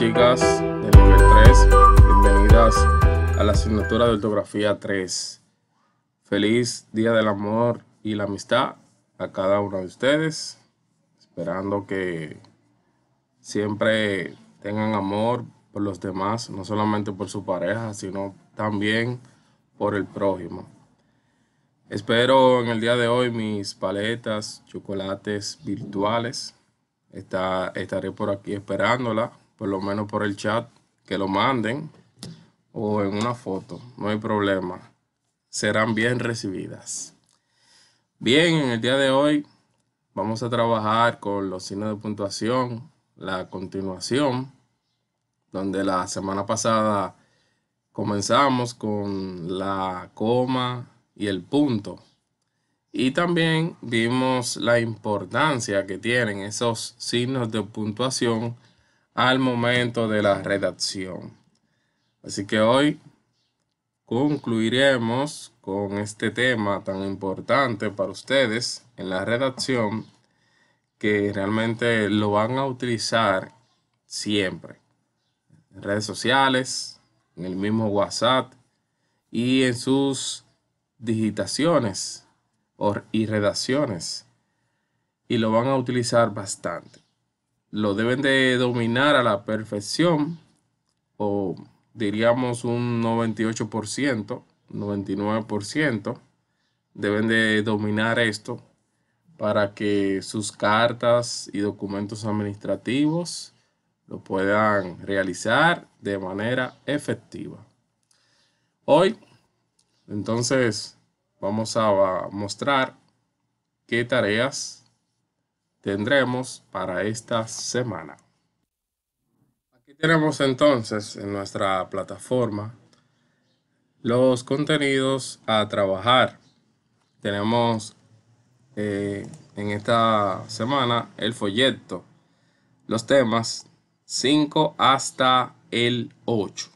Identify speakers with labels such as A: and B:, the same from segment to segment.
A: chicas del nivel 3, bienvenidas a la asignatura de ortografía 3. Feliz Día del Amor y la Amistad a cada uno de ustedes, esperando que siempre tengan amor por los demás, no solamente por su pareja, sino también por el prójimo. Espero en el día de hoy mis paletas, chocolates virtuales. Está, estaré por aquí esperándola por lo menos por el chat, que lo manden o en una foto, no hay problema. Serán bien recibidas. Bien, en el día de hoy vamos a trabajar con los signos de puntuación, la continuación, donde la semana pasada comenzamos con la coma y el punto. Y también vimos la importancia que tienen esos signos de puntuación al momento de la redacción. Así que hoy concluiremos con este tema tan importante para ustedes en la redacción que realmente lo van a utilizar siempre. En redes sociales, en el mismo WhatsApp y en sus digitaciones y redacciones. Y lo van a utilizar bastante lo deben de dominar a la perfección, o diríamos un 98%, 99%, deben de dominar esto para que sus cartas y documentos administrativos lo puedan realizar de manera efectiva. Hoy, entonces, vamos a mostrar qué tareas tendremos para esta semana. Aquí tenemos entonces en nuestra plataforma los contenidos a trabajar. Tenemos eh, en esta semana el folleto, los temas 5 hasta el 8.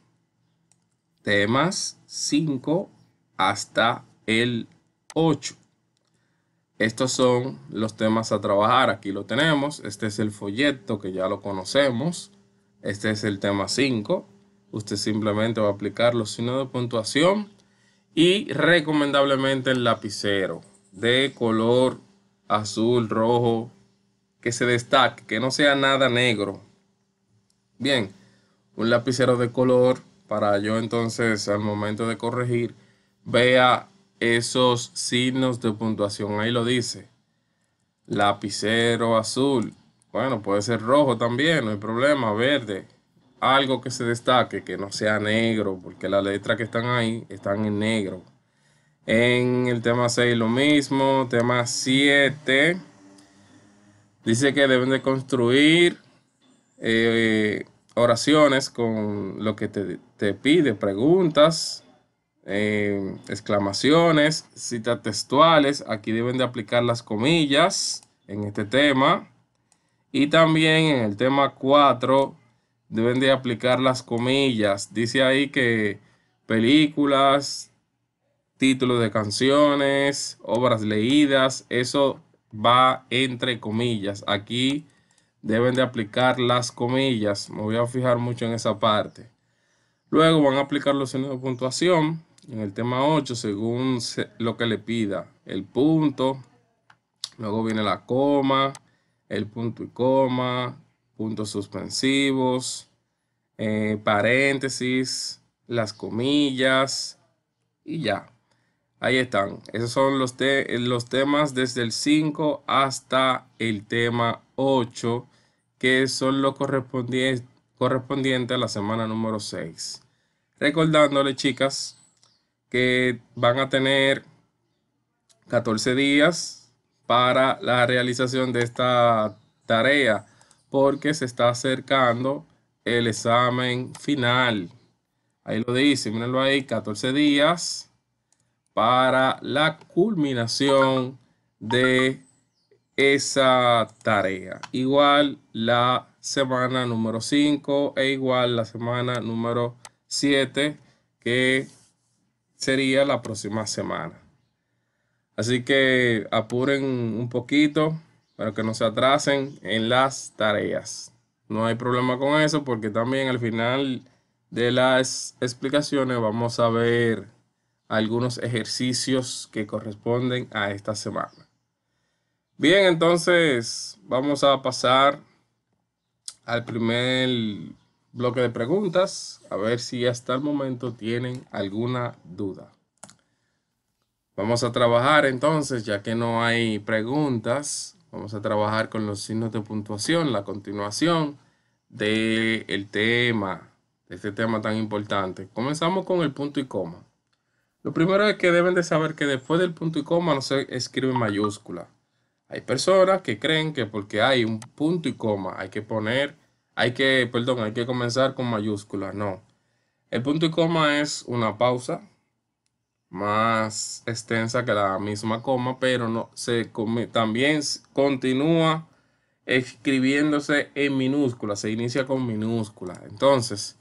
A: Temas 5 hasta el 8. Estos son los temas a trabajar, aquí lo tenemos, este es el folleto que ya lo conocemos, este es el tema 5, usted simplemente va a aplicar los signos de puntuación y recomendablemente el lapicero de color azul, rojo, que se destaque, que no sea nada negro. Bien, un lapicero de color para yo entonces al momento de corregir vea esos signos de puntuación. Ahí lo dice. Lapicero azul. Bueno, puede ser rojo también, no hay problema. Verde. Algo que se destaque, que no sea negro, porque las letras que están ahí están en negro. En el tema 6 lo mismo. Tema 7. Dice que deben de construir eh, oraciones con lo que te, te pide, preguntas, Em, exclamaciones, citas textuales. Aquí deben de aplicar las comillas en este tema. Y también en el tema 4 deben de aplicar las comillas. Dice ahí que películas, títulos de canciones, obras leídas, eso va entre comillas. Aquí deben de aplicar las comillas. Me voy a fijar mucho en esa parte. Luego van a aplicar los signos de puntuación en el tema 8 según lo que le pida el punto, luego viene la coma, el punto y coma, puntos suspensivos, eh, paréntesis, las comillas y ya. Ahí están. Esos son los, los temas desde el 5 hasta el tema 8, que son los correspondientes correspondiente a la semana número 6. Recordándole, chicas, que van a tener 14 días para la realización de esta tarea porque se está acercando el examen final. Ahí lo dice, mírenlo ahí, 14 días para la culminación de esa tarea. Igual la semana número 5 e igual la semana número 7 que sería la próxima semana. Así que apuren un poquito para que no se atrasen en las tareas. No hay problema con eso porque también al final de las explicaciones vamos a ver algunos ejercicios que corresponden a esta semana. Bien, entonces vamos a pasar al primer bloque de preguntas, a ver si hasta el momento tienen alguna duda. Vamos a trabajar entonces, ya que no hay preguntas, vamos a trabajar con los signos de puntuación, la continuación del el tema, de este tema tan importante. Comenzamos con el punto y coma. Lo primero es que deben de saber que después del punto y coma no se escribe mayúscula. Hay personas que creen que porque hay un punto y coma hay que poner hay que, perdón, hay que comenzar con mayúsculas, no. El punto y coma es una pausa más extensa que la misma coma, pero no se también continúa escribiéndose en minúscula, se inicia con minúscula. Entonces,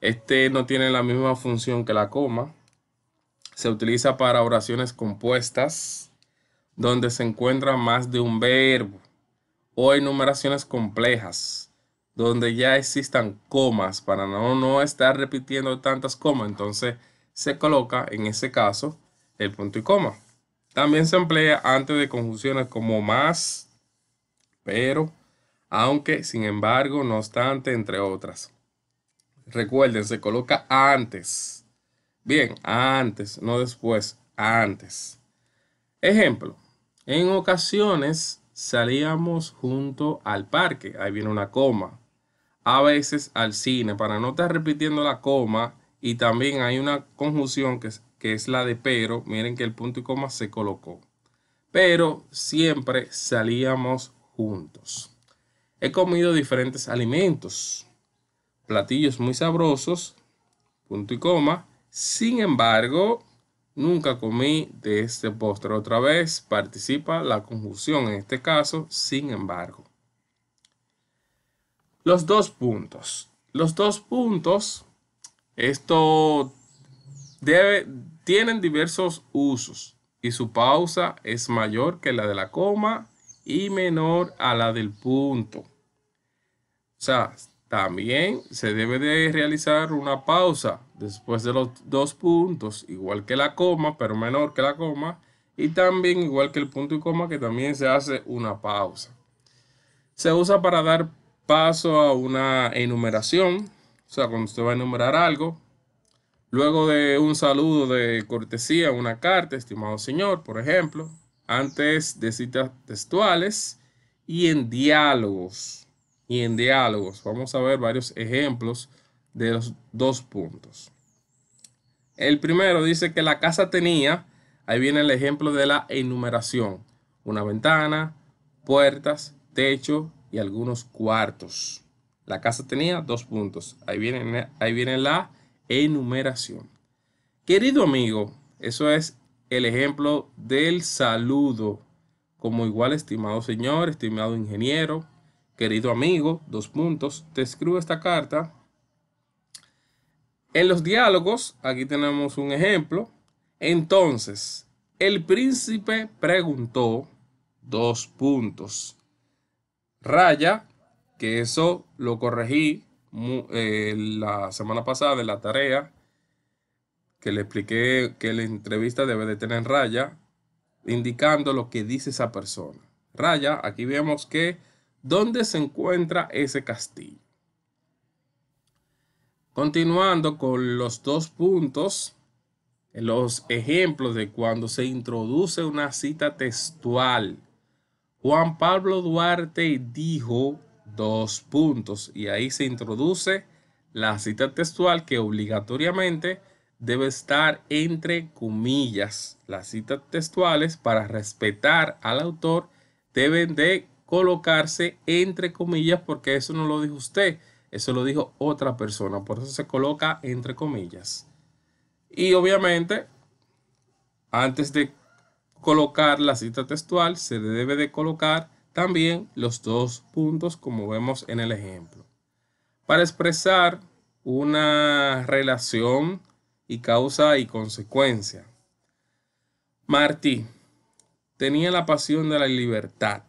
A: este no tiene la misma función que la coma. Se utiliza para oraciones compuestas donde se encuentra más de un verbo o enumeraciones complejas donde ya existan comas para no, no estar repitiendo tantas comas. Entonces se coloca en ese caso el punto y coma. También se emplea antes de conjunciones como más, pero, aunque, sin embargo, no obstante, entre otras. Recuerden, se coloca antes. Bien, antes, no después, antes. Ejemplo, en ocasiones salíamos junto al parque. Ahí viene una coma a veces al cine, para no estar repitiendo la coma. Y también hay una conjunción que es, que es la de pero. Miren que el punto y coma se colocó. Pero siempre salíamos juntos. He comido diferentes alimentos, platillos muy sabrosos, punto y coma. Sin embargo, nunca comí de este postre. Otra vez participa la conjunción, en este caso, sin embargo. Los dos puntos. Los dos puntos, esto debe, tienen diversos usos y su pausa es mayor que la de la coma y menor a la del punto. O sea, también se debe de realizar una pausa después de los dos puntos, igual que la coma, pero menor que la coma, y también igual que el punto y coma, que también se hace una pausa. Se usa para dar paso a una enumeración, o sea, cuando usted va a enumerar algo, luego de un saludo de cortesía, una carta, estimado señor, por ejemplo, antes de citas textuales y en diálogos. Y en diálogos, vamos a ver varios ejemplos de los dos puntos. El primero dice que la casa tenía, ahí viene el ejemplo de la enumeración, una ventana, puertas, techo, y algunos cuartos. La casa tenía dos puntos. Ahí viene, ahí viene la enumeración. Querido amigo, eso es el ejemplo del saludo. Como igual, estimado señor, estimado ingeniero, querido amigo, dos puntos, te escribo esta carta. En los diálogos, aquí tenemos un ejemplo. Entonces, el príncipe preguntó dos puntos raya, que eso lo corregí eh, la semana pasada en la tarea, que le expliqué que la entrevista debe de tener raya, indicando lo que dice esa persona. Raya, aquí vemos que dónde se encuentra ese castillo. Continuando con los dos puntos, los ejemplos de cuando se introduce una cita textual Juan Pablo Duarte dijo dos puntos y ahí se introduce la cita textual que obligatoriamente debe estar entre comillas. Las citas textuales para respetar al autor deben de colocarse entre comillas porque eso no lo dijo usted, eso lo dijo otra persona, por eso se coloca entre comillas. Y obviamente, antes de colocar la cita textual, se debe de colocar también los dos puntos como vemos en el ejemplo. Para expresar una relación y causa y consecuencia. Martí tenía la pasión de la libertad.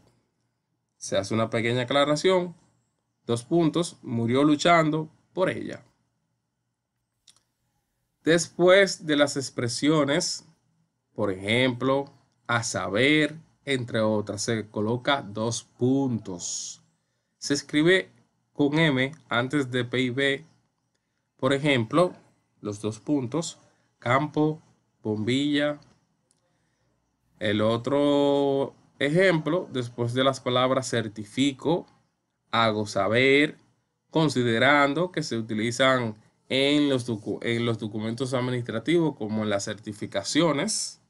A: Se hace una pequeña aclaración. Dos puntos, murió luchando por ella. Después de las expresiones, por ejemplo, a saber, entre otras. Se coloca dos puntos. Se escribe con M antes de P y B. Por ejemplo, los dos puntos, campo, bombilla. El otro ejemplo, después de las palabras certifico, hago saber, considerando que se utilizan en los, en los documentos administrativos como en las certificaciones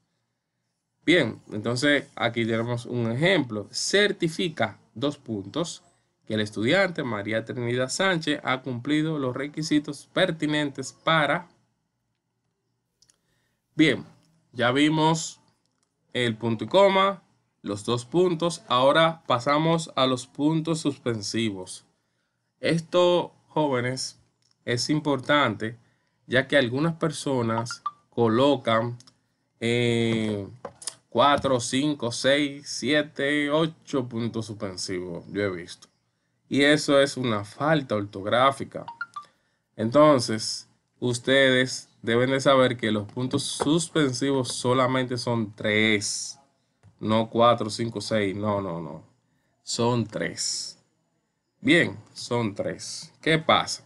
A: Bien, entonces aquí tenemos un ejemplo. Certifica dos puntos que el estudiante María Trinidad Sánchez ha cumplido los requisitos pertinentes para... Bien, ya vimos el punto y coma, los dos puntos. Ahora pasamos a los puntos suspensivos. Esto, jóvenes, es importante ya que algunas personas colocan eh, 4, 5, 6, 7, 8 puntos suspensivos. Yo he visto. Y eso es una falta ortográfica. Entonces, ustedes deben de saber que los puntos suspensivos solamente son 3. No 4, 5, 6. No, no, no. Son 3. Bien, son 3. ¿Qué pasa?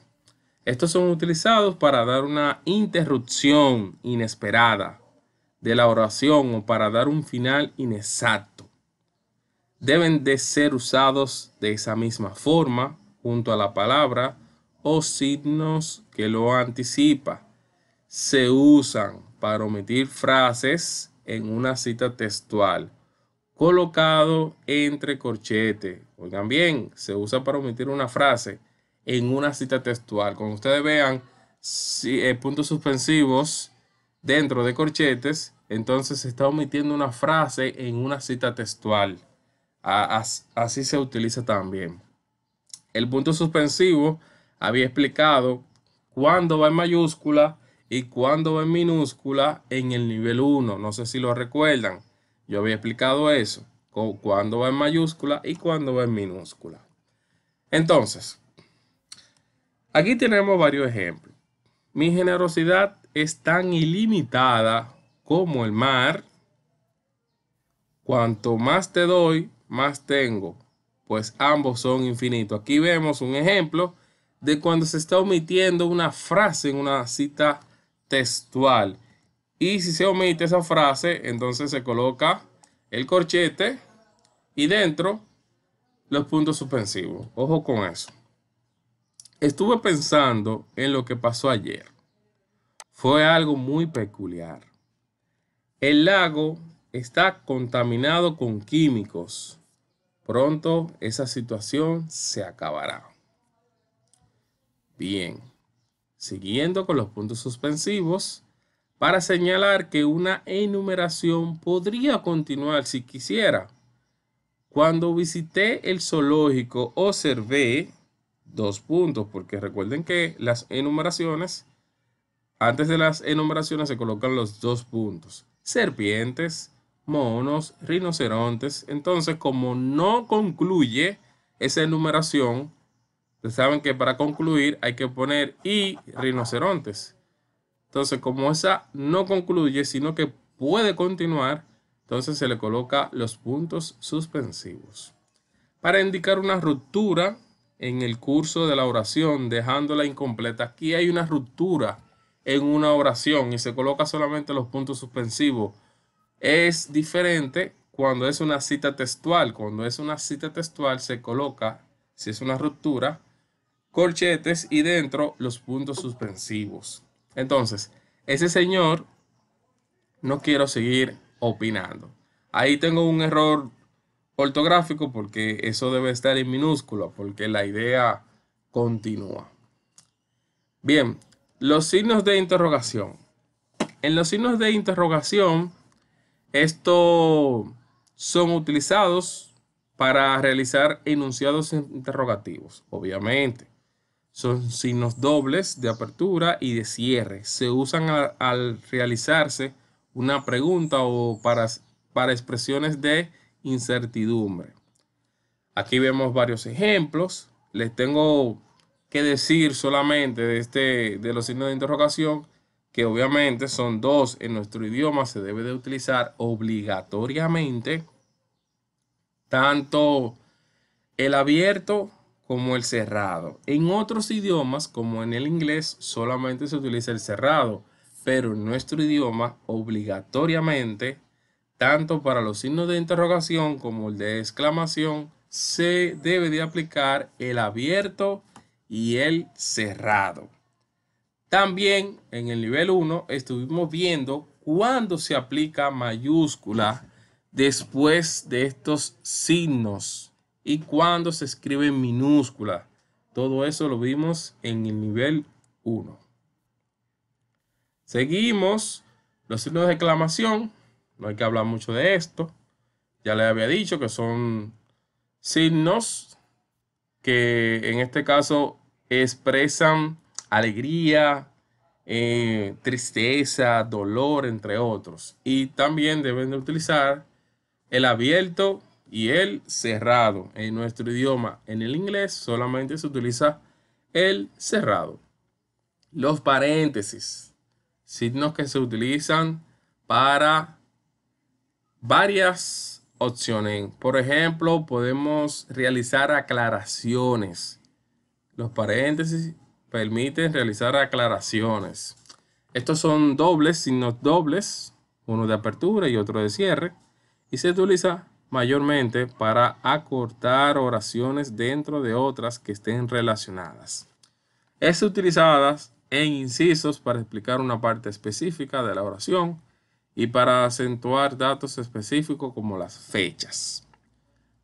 A: Estos son utilizados para dar una interrupción inesperada de la oración o para dar un final inexacto. Deben de ser usados de esa misma forma, junto a la palabra o signos que lo anticipa. Se usan para omitir frases en una cita textual colocado entre corchetes. Oigan bien, se usa para omitir una frase en una cita textual. Como ustedes vean si, eh, puntos suspensivos, dentro de corchetes, entonces se está omitiendo una frase en una cita textual. Así se utiliza también. El punto suspensivo había explicado cuándo va en mayúscula y cuándo va en minúscula en el nivel 1. No sé si lo recuerdan. Yo había explicado eso. Cuándo va en mayúscula y cuándo va en minúscula. Entonces, aquí tenemos varios ejemplos. Mi generosidad es tan ilimitada como el mar. Cuanto más te doy, más tengo, pues ambos son infinitos. Aquí vemos un ejemplo de cuando se está omitiendo una frase en una cita textual. Y si se omite esa frase, entonces se coloca el corchete y dentro los puntos suspensivos. Ojo con eso. Estuve pensando en lo que pasó ayer fue algo muy peculiar. El lago está contaminado con químicos. Pronto esa situación se acabará. Bien, siguiendo con los puntos suspensivos, para señalar que una enumeración podría continuar si quisiera. Cuando visité el zoológico observé dos puntos, porque recuerden que las enumeraciones antes de las enumeraciones se colocan los dos puntos. Serpientes, monos, rinocerontes. Entonces, como no concluye esa enumeración, saben que para concluir hay que poner y rinocerontes. Entonces, como esa no concluye, sino que puede continuar, entonces se le coloca los puntos suspensivos. Para indicar una ruptura en el curso de la oración, dejándola incompleta, aquí hay una ruptura en una oración y se coloca solamente los puntos suspensivos. Es diferente cuando es una cita textual. Cuando es una cita textual se coloca, si es una ruptura, corchetes y dentro los puntos suspensivos. Entonces, ese señor no quiero seguir opinando. Ahí tengo un error ortográfico porque eso debe estar en minúscula, porque la idea continúa. Bien, los signos de interrogación. En los signos de interrogación, estos son utilizados para realizar enunciados interrogativos, obviamente. Son signos dobles de apertura y de cierre. Se usan al realizarse una pregunta o para, para expresiones de incertidumbre. Aquí vemos varios ejemplos. Les tengo que decir solamente de, este, de los signos de interrogación, que obviamente son dos en nuestro idioma, se debe de utilizar obligatoriamente tanto el abierto como el cerrado. En otros idiomas, como en el inglés, solamente se utiliza el cerrado, pero en nuestro idioma obligatoriamente, tanto para los signos de interrogación como el de exclamación, se debe de aplicar el abierto y el cerrado. También en el nivel 1 estuvimos viendo cuándo se aplica mayúscula después de estos signos y cuándo se escribe minúscula. Todo eso lo vimos en el nivel 1. Seguimos los signos de exclamación. No hay que hablar mucho de esto. Ya les había dicho que son signos que en este caso expresan alegría, eh, tristeza, dolor, entre otros. Y también deben de utilizar el abierto y el cerrado. En nuestro idioma, en el inglés, solamente se utiliza el cerrado. Los paréntesis, signos que se utilizan para varias opciones. Por ejemplo, podemos realizar aclaraciones. Los paréntesis permiten realizar aclaraciones. Estos son dobles, signos dobles, uno de apertura y otro de cierre, y se utiliza mayormente para acortar oraciones dentro de otras que estén relacionadas. Es utilizada en incisos para explicar una parte específica de la oración y para acentuar datos específicos como las fechas.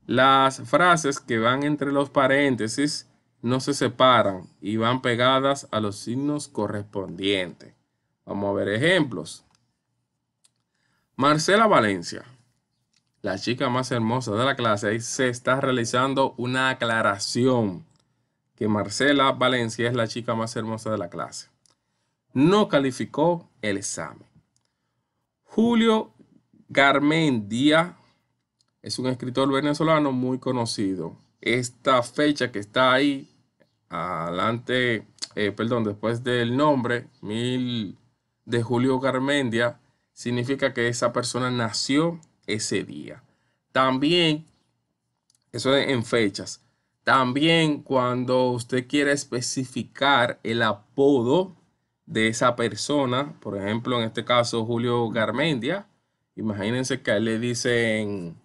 A: Las frases que van entre los paréntesis no se separan y van pegadas a los signos correspondientes. Vamos a ver ejemplos. Marcela Valencia, la chica más hermosa de la clase, se está realizando una aclaración que Marcela Valencia es la chica más hermosa de la clase. No calificó el examen. Julio Garmendia es un escritor venezolano muy conocido. Esta fecha que está ahí, adelante, eh, perdón, después del nombre, mil de Julio Garmendia, significa que esa persona nació ese día. También, eso en fechas. También cuando usted quiere especificar el apodo de esa persona, por ejemplo, en este caso Julio Garmendia, imagínense que a le dicen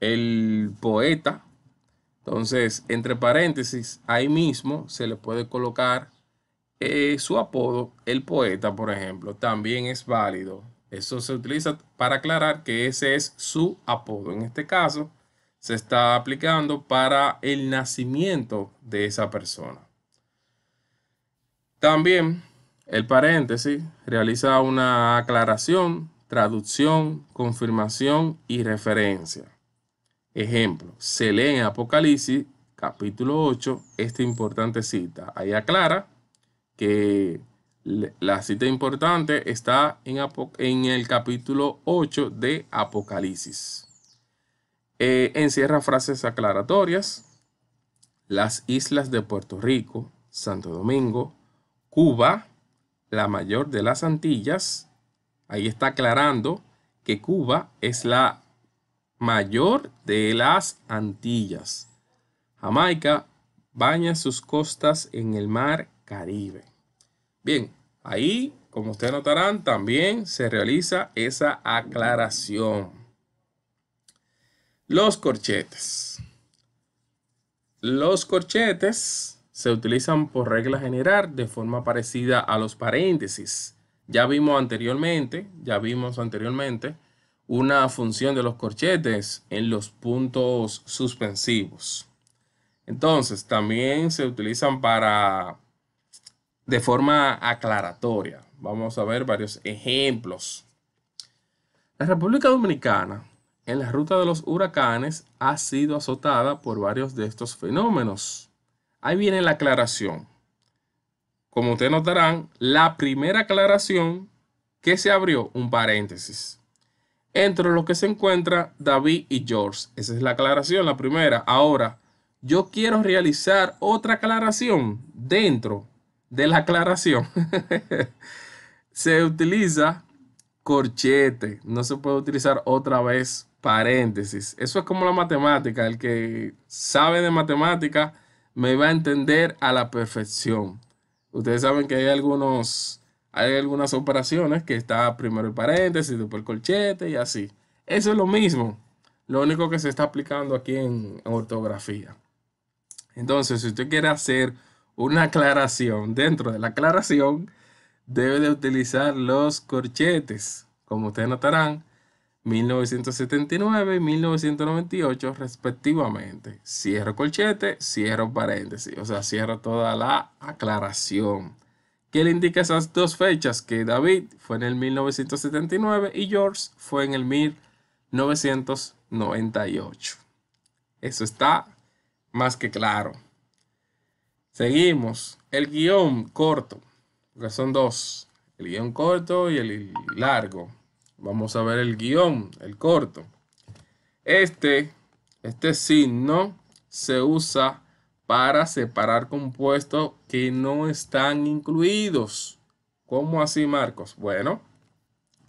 A: el poeta, entonces, entre paréntesis, ahí mismo se le puede colocar eh, su apodo, el poeta, por ejemplo, también es válido. Eso se utiliza para aclarar que ese es su apodo. En este caso, se está aplicando para el nacimiento de esa persona. También el paréntesis realiza una aclaración, traducción, confirmación y referencia. Ejemplo, se lee en Apocalipsis capítulo 8 esta importante cita. Ahí aclara que la cita importante está en, en el capítulo 8 de Apocalipsis. Eh, encierra frases aclaratorias. Las islas de Puerto Rico, Santo Domingo, Cuba, la mayor de las Antillas, ahí está aclarando que Cuba es la mayor de las Antillas. Jamaica baña sus costas en el mar Caribe. Bien, ahí, como ustedes notarán, también se realiza esa aclaración. Los corchetes. Los corchetes se utilizan por regla general de forma parecida a los paréntesis. Ya vimos anteriormente, ya vimos anteriormente una función de los corchetes en los puntos suspensivos. Entonces, también se utilizan para de forma aclaratoria. Vamos a ver varios ejemplos. La República Dominicana en la ruta de los huracanes ha sido azotada por varios de estos fenómenos. Ahí viene la aclaración. Como ustedes notarán, la primera aclaración que se abrió, un paréntesis. Entre los que se encuentra David y George. Esa es la aclaración, la primera. Ahora, yo quiero realizar otra aclaración dentro de la aclaración. se utiliza corchete. No se puede utilizar otra vez paréntesis. Eso es como la matemática. El que sabe de matemática me va a entender a la perfección. Ustedes saben que hay algunos, hay algunas operaciones que está primero el paréntesis, después el corchete y así. Eso es lo mismo. Lo único que se está aplicando aquí en, en ortografía. Entonces, si usted quiere hacer una aclaración, dentro de la aclaración, debe de utilizar los corchetes. Como ustedes notarán, 1979 y 1998 respectivamente. Cierro colchete, cierro paréntesis, o sea, cierro toda la aclaración. Que le indica esas dos fechas? Que David fue en el 1979 y George fue en el 1998. Eso está más que claro. Seguimos. El guión corto, porque son dos. El guión corto y el largo Vamos a ver el guión, el corto. Este, este signo se usa para separar compuestos que no están incluidos. ¿Cómo así, Marcos? Bueno,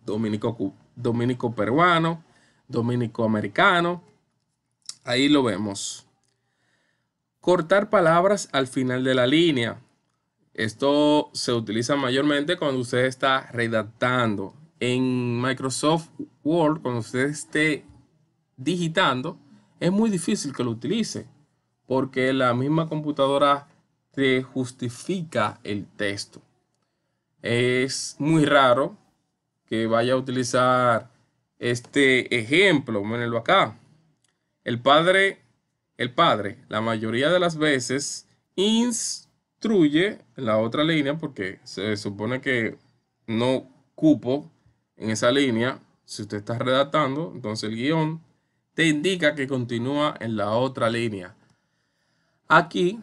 A: dominico, dominico peruano, dominico americano. Ahí lo vemos. Cortar palabras al final de la línea. Esto se utiliza mayormente cuando usted está redactando, en Microsoft Word, cuando usted esté digitando, es muy difícil que lo utilice, porque la misma computadora te justifica el texto. Es muy raro que vaya a utilizar este ejemplo, mírenlo acá. El padre, el padre, la mayoría de las veces instruye la otra línea porque se supone que no cupo en esa línea, si usted está redactando, entonces el guión te indica que continúa en la otra línea. Aquí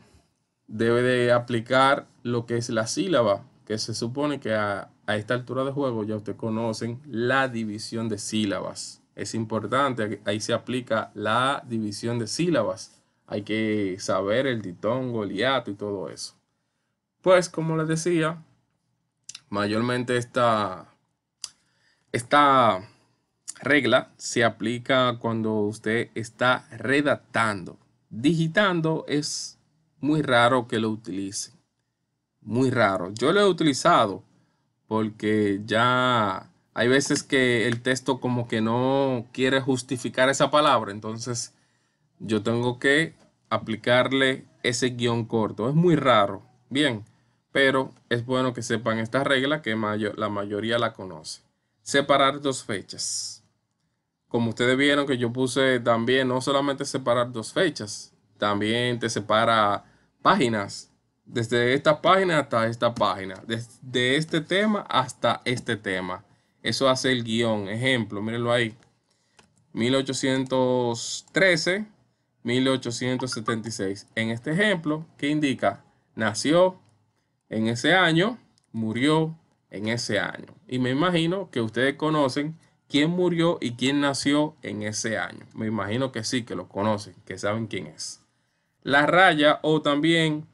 A: debe de aplicar lo que es la sílaba, que se supone que a, esta altura de juego ya usted conocen la división de sílabas. Es importante, ahí se aplica la división de sílabas. Hay que saber el ditongo, el hiato y todo eso. Pues como les decía, mayormente esta esta regla se aplica cuando usted está redactando. Digitando es muy raro que lo utilice. Muy raro. Yo lo he utilizado porque ya hay veces que el texto como que no quiere justificar esa palabra. Entonces yo tengo que aplicarle ese guión corto. Es muy raro. Bien, pero es bueno que sepan esta regla que la mayoría la conoce separar dos fechas. Como ustedes vieron que yo puse también, no solamente separar dos fechas, también te separa páginas. Desde esta página hasta esta página. Desde este tema hasta este tema. Eso hace el guión. Ejemplo, mírenlo ahí. 1813, 1876. En este ejemplo, que indica? Nació en ese año, murió en ese año. Y me imagino que ustedes conocen quién murió y quién nació en ese año. Me imagino que sí, que lo conocen, que saben quién es. La raya o también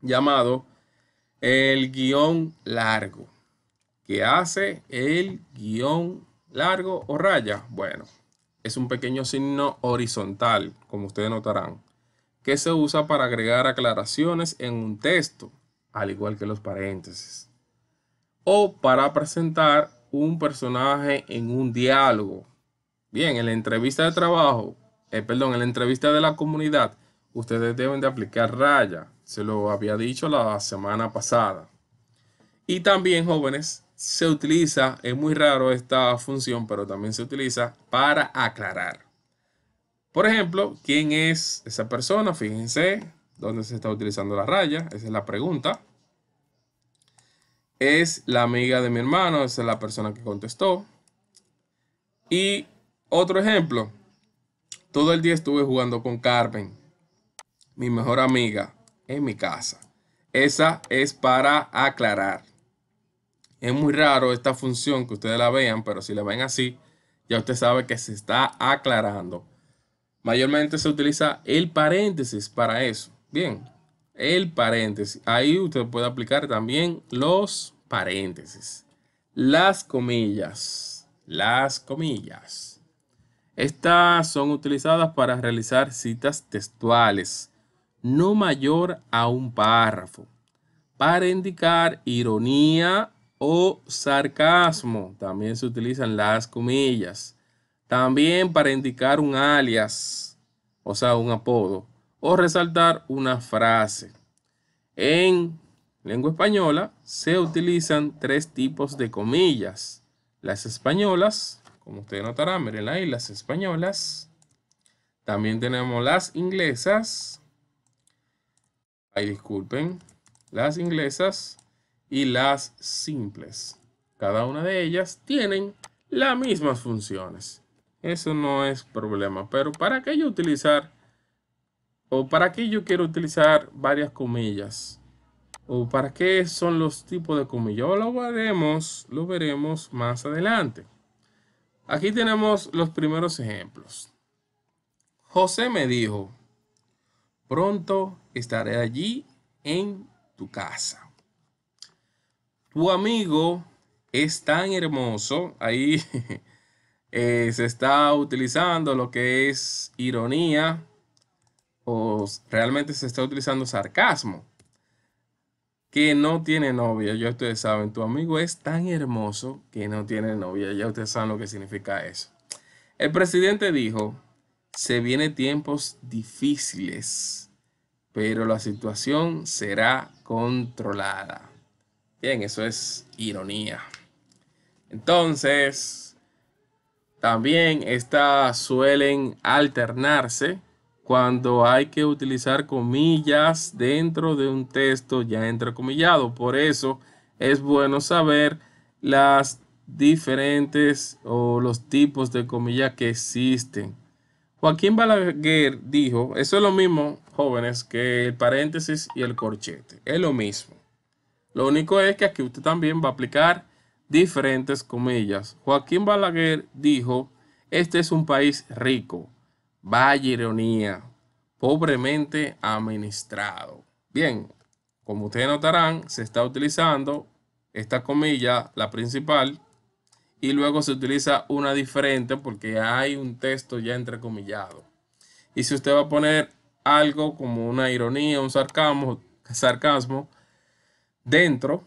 A: llamado el guión largo. ¿Qué hace el guión largo o raya? Bueno, es un pequeño signo horizontal, como ustedes notarán, que se usa para agregar aclaraciones en un texto, al igual que los paréntesis o para presentar un personaje en un diálogo. Bien, en la entrevista de trabajo, eh, perdón, en la entrevista de la comunidad, ustedes deben de aplicar raya. Se lo había dicho la semana pasada. Y también, jóvenes, se utiliza, es muy raro esta función, pero también se utiliza para aclarar. Por ejemplo, ¿quién es esa persona? Fíjense dónde se está utilizando la raya. Esa es la pregunta es la amiga de mi hermano, esa es la persona que contestó. Y otro ejemplo, todo el día estuve jugando con Carmen, mi mejor amiga, en mi casa. Esa es para aclarar. Es muy raro esta función que ustedes la vean, pero si la ven así, ya usted sabe que se está aclarando. Mayormente se utiliza el paréntesis para eso. Bien, el paréntesis. Ahí usted puede aplicar también los paréntesis. Las comillas. Las comillas. Estas son utilizadas para realizar citas textuales, no mayor a un párrafo, para indicar ironía o sarcasmo. También se utilizan las comillas. También para indicar un alias, o sea, un apodo o resaltar una frase. En lengua española se utilizan tres tipos de comillas. Las españolas, como ustedes notarán, miren ahí, las españolas. También tenemos las inglesas. Ahí disculpen. Las inglesas y las simples. Cada una de ellas tienen las mismas funciones. Eso no es problema, pero ¿para qué yo utilizar o para qué yo quiero utilizar varias comillas o para qué son los tipos de comillas. lo veremos, lo veremos más adelante. Aquí tenemos los primeros ejemplos. José me dijo, pronto estaré allí en tu casa. Tu amigo es tan hermoso. Ahí eh, se está utilizando lo que es ironía o realmente se está utilizando sarcasmo. Que no tiene novia, ya ustedes saben, tu amigo es tan hermoso que no tiene novia, ya ustedes saben lo que significa eso. El presidente dijo, se vienen tiempos difíciles, pero la situación será controlada. Bien, eso es ironía. Entonces, también estas suelen alternarse cuando hay que utilizar comillas dentro de un texto ya entrecomillado. Por eso es bueno saber las diferentes o los tipos de comillas que existen. Joaquín Balaguer dijo, eso es lo mismo, jóvenes, que el paréntesis y el corchete. Es lo mismo. Lo único es que aquí usted también va a aplicar diferentes comillas. Joaquín Balaguer dijo, este es un país rico Vaya ironía, pobremente administrado. Bien, como ustedes notarán, se está utilizando esta comilla, la principal, y luego se utiliza una diferente porque hay un texto ya entrecomillado. Y si usted va a poner algo como una ironía, un sarcasmo, sarcasmo dentro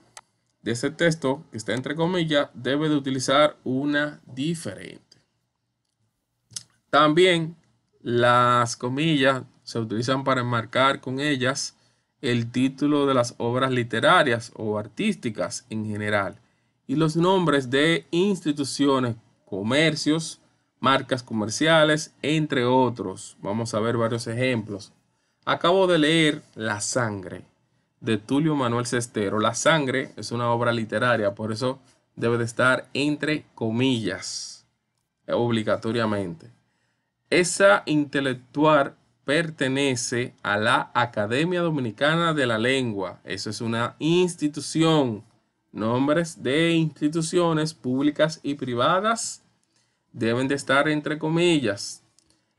A: de ese texto que está entre comillas, debe de utilizar una diferente. También las comillas se utilizan para enmarcar con ellas el título de las obras literarias o artísticas en general y los nombres de instituciones, comercios, marcas comerciales, entre otros. Vamos a ver varios ejemplos. Acabo de leer La sangre de Tulio Manuel Cestero. La sangre es una obra literaria, por eso debe de estar entre comillas, obligatoriamente. Esa intelectual pertenece a la Academia Dominicana de la Lengua. Eso es una institución. Nombres de instituciones públicas y privadas deben de estar entre comillas.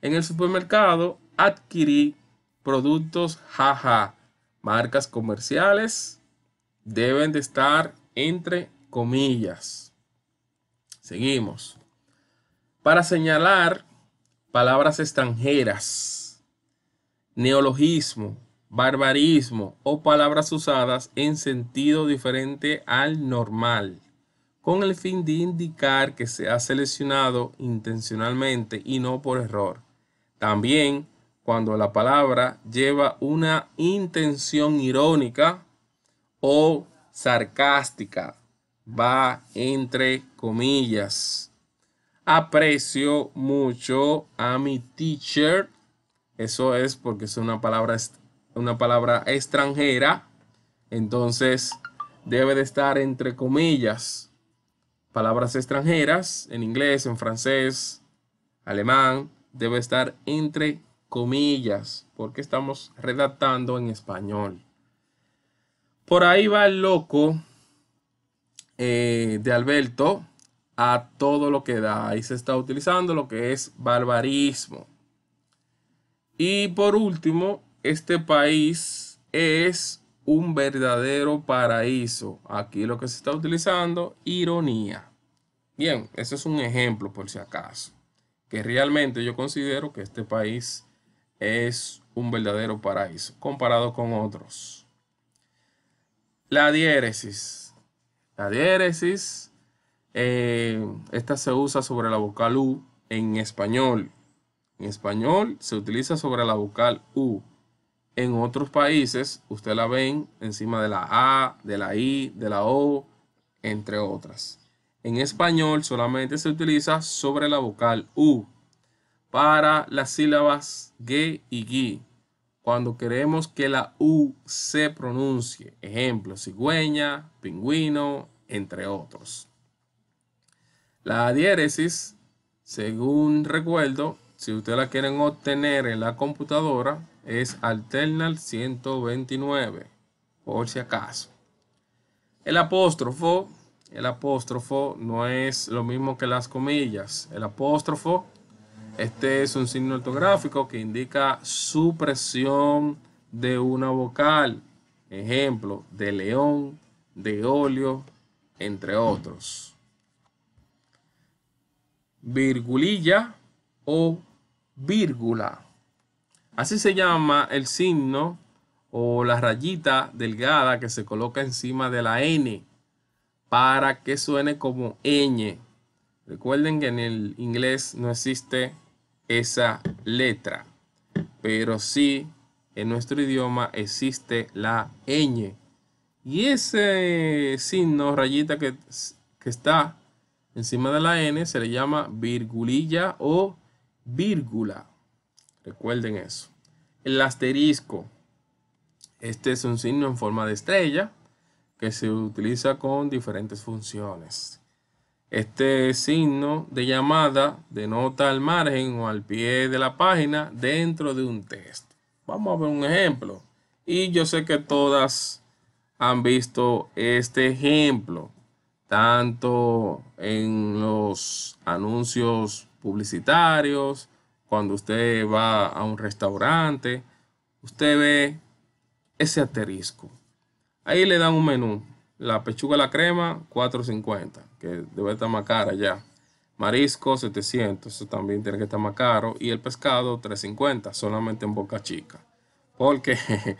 A: En el supermercado adquirí productos jaja. Marcas comerciales deben de estar entre comillas. Seguimos. Para señalar palabras extranjeras, neologismo, barbarismo o palabras usadas en sentido diferente al normal, con el fin de indicar que se ha seleccionado intencionalmente y no por error. También cuando la palabra lleva una intención irónica o sarcástica, va entre comillas aprecio mucho a mi teacher. Eso es porque es una palabra, una palabra extranjera. Entonces debe de estar entre comillas. Palabras extranjeras en inglés, en francés, alemán. Debe estar entre comillas porque estamos redactando en español. Por ahí va el loco eh, de Alberto a todo lo que da. y se está utilizando lo que es barbarismo. Y por último, este país es un verdadero paraíso. Aquí lo que se está utilizando, ironía. Bien, ese es un ejemplo por si acaso. Que realmente yo considero que este país es un verdadero paraíso comparado con otros. La diéresis. La diéresis eh, esta se usa sobre la vocal U en español. En español se utiliza sobre la vocal U. En otros países, usted la ven encima de la A, de la I, de la O, entre otras. En español solamente se utiliza sobre la vocal U para las sílabas G y G. Cuando queremos que la U se pronuncie, ejemplo, cigüeña, pingüino, entre otros. La diéresis, según recuerdo, si ustedes la quieren obtener en la computadora, es alternal 129, por si acaso. El apóstrofo, el apóstrofo no es lo mismo que las comillas. El apóstrofo, este es un signo ortográfico que indica supresión de una vocal. Ejemplo, de león, de óleo, entre otros virgulilla o vírgula. Así se llama el signo o la rayita delgada que se coloca encima de la N para que suene como ñ. Recuerden que en el inglés no existe esa letra, pero sí en nuestro idioma existe la ñ. Y ese signo, rayita que, que está encima de la N se le llama virgulilla o vírgula. Recuerden eso. El asterisco. Este es un signo en forma de estrella que se utiliza con diferentes funciones. Este signo de llamada denota al margen o al pie de la página dentro de un texto. Vamos a ver un ejemplo. Y yo sé que todas han visto este ejemplo tanto en los anuncios publicitarios, cuando usted va a un restaurante, usted ve ese asterisco. Ahí le dan un menú. La pechuga a la crema, 4.50, que debe estar más cara ya. Marisco, 700, eso también tiene que estar más caro. Y el pescado, 3.50, solamente en Boca Chica. Porque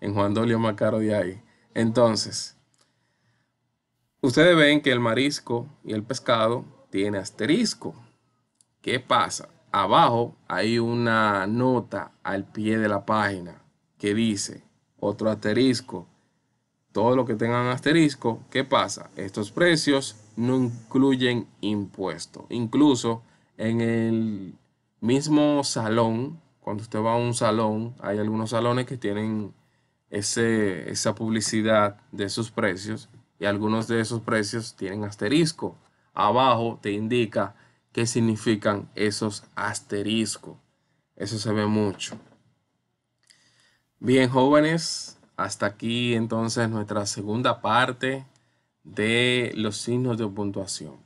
A: en Juan Dolio es más caro de ahí. Entonces, ustedes ven que el marisco y el pescado tiene asterisco. ¿Qué pasa? Abajo hay una nota al pie de la página que dice otro asterisco. Todo lo que tengan asterisco, ¿qué pasa? Estos precios no incluyen impuestos. Incluso en el mismo salón, cuando usted va a un salón, hay algunos salones que tienen esa publicidad de sus precios y algunos de esos precios tienen asterisco. Abajo te indica qué significan esos asterisco. Eso se ve mucho. Bien, jóvenes, hasta aquí entonces nuestra segunda parte de los signos de puntuación.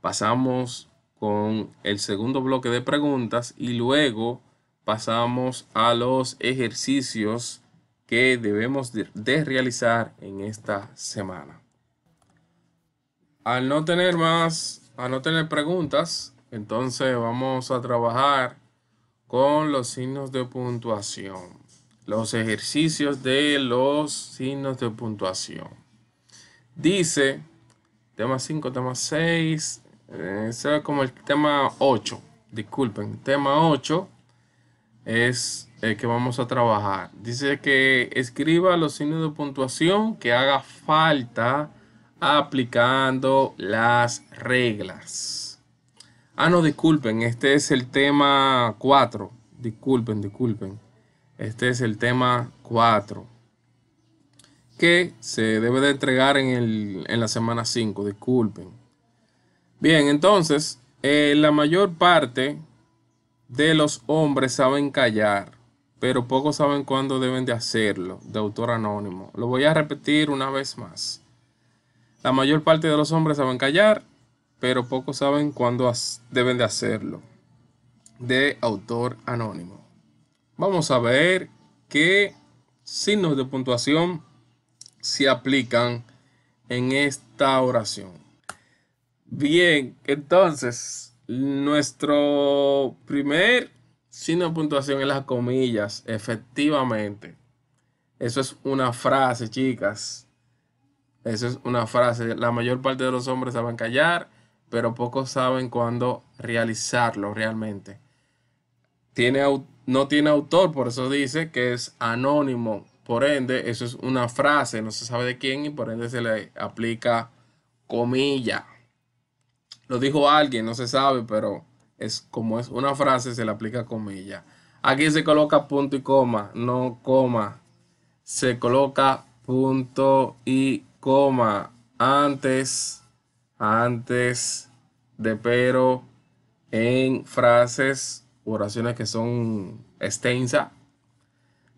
A: Pasamos con el segundo bloque de preguntas y luego pasamos a los ejercicios que debemos de realizar en esta semana. Al no tener más, al no tener preguntas, entonces vamos a trabajar con los signos de puntuación. Los ejercicios de los signos de puntuación. Dice, tema 5, tema 6, será eh, como el tema 8, disculpen, tema 8 es el que vamos a trabajar. Dice que escriba los signos de puntuación que haga falta aplicando las reglas. Ah, no, disculpen, este es el tema 4. Disculpen, disculpen. Este es el tema 4 que se debe de entregar en, la semana 5, disculpen. Bien, entonces, eh, la mayor parte de los hombres saben callar, pero pocos saben cuándo deben de hacerlo, de autor anónimo. Lo voy a repetir una vez más. La mayor parte de los hombres saben callar, pero pocos saben cuándo deben de hacerlo. De autor anónimo. Vamos a ver qué signos de puntuación se aplican en esta oración. Bien, entonces, nuestro primer signo de puntuación es las comillas, efectivamente. Eso es una frase, chicas. Eso es una frase. La mayor parte de los hombres saben callar, pero pocos saben cuándo realizarlo realmente. Tiene, no tiene autor, por eso dice que es anónimo. Por ende, eso es una frase, no se sabe de quién y por ende se le aplica comilla. Lo dijo alguien, no se sabe, pero es como es una frase, se le aplica comilla. Aquí se coloca punto y coma, no coma. Se coloca punto y coma, antes, antes de pero, en frases, oraciones que son extensas,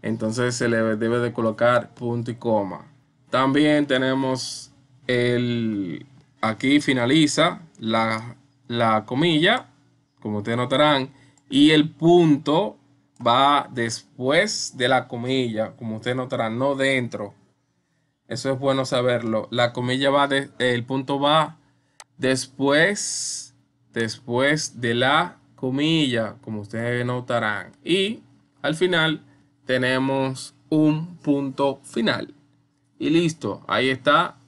A: entonces se le debe de colocar punto y coma. También tenemos el, aquí finaliza la, la comilla, como ustedes notarán, y el punto va después de la comilla, como ustedes notarán, no dentro. Eso es bueno saberlo. La comilla va, el punto va después, después de la comilla, como ustedes notarán. Y al final tenemos un punto final. Y listo, ahí está